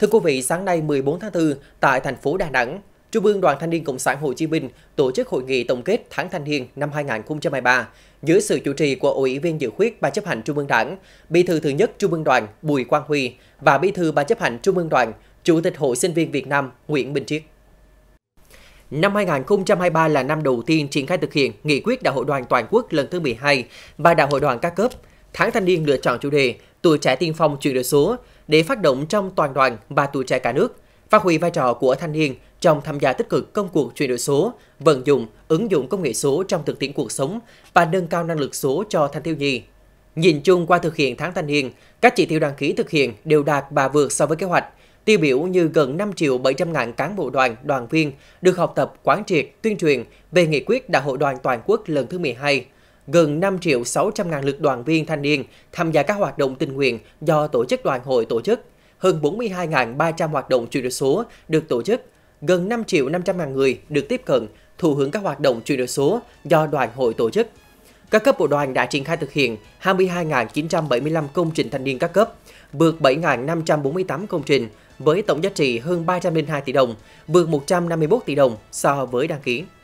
Thưa quý vị, sáng nay 14 tháng 4, tại thành phố Đà Nẵng, Trung ương Đoàn Thanh niên Cộng sản Hồ Chí Minh tổ chức hội nghị tổng kết tháng thanh niên năm 2023 dưới sự chủ trì của Ủy viên dự khuyết Ban chấp hành Trung ương Đảng, Bí thư thứ nhất Trung ương Đoàn Bùi Quang Huy và Bí thư Ban chấp hành Trung ương Đoàn, Chủ tịch Hội sinh viên Việt Nam Nguyễn Minh Triết. Năm 2023 là năm đầu tiên triển khai thực hiện nghị quyết Đại hội đoàn toàn quốc lần thứ 12 và Đại hội đoàn các cấp. Tháng thanh niên lựa chọn chủ đề Tuổi trẻ tiên phong chuyển đổi số để phát động trong toàn đoàn và tuổi trẻ cả nước, phát huy vai trò của thanh niên trong tham gia tích cực công cuộc chuyển đổi số, vận dụng, ứng dụng công nghệ số trong thực tiễn cuộc sống và nâng cao năng lực số cho thanh thiếu nhi. Nhìn chung qua thực hiện tháng thanh niên, các chỉ tiêu đăng ký thực hiện đều đạt và vượt so với kế hoạch, tiêu biểu như gần 5 triệu 700 ngàn cán bộ đoàn, đoàn viên được học tập, quán triệt, tuyên truyền về nghị quyết Đại hội đoàn toàn quốc lần thứ 12, gần 5 triệu 600 ngàn lượt đoàn viên thanh niên tham gia các hoạt động tình nguyện do tổ chức đoàn hội tổ chức, hơn 42.300 hoạt động chuyển đổi số được tổ chức, gần 5 triệu 500 ngàn người được tiếp cận, thụ hưởng các hoạt động chuyển đổi số do đoàn hội tổ chức. Các cấp bộ đoàn đã triển khai thực hiện 22.975 công trình thanh niên các cấp, vượt 7.548 công trình với tổng giá trị hơn 302 tỷ đồng, vượt 151 tỷ đồng so với đăng ký.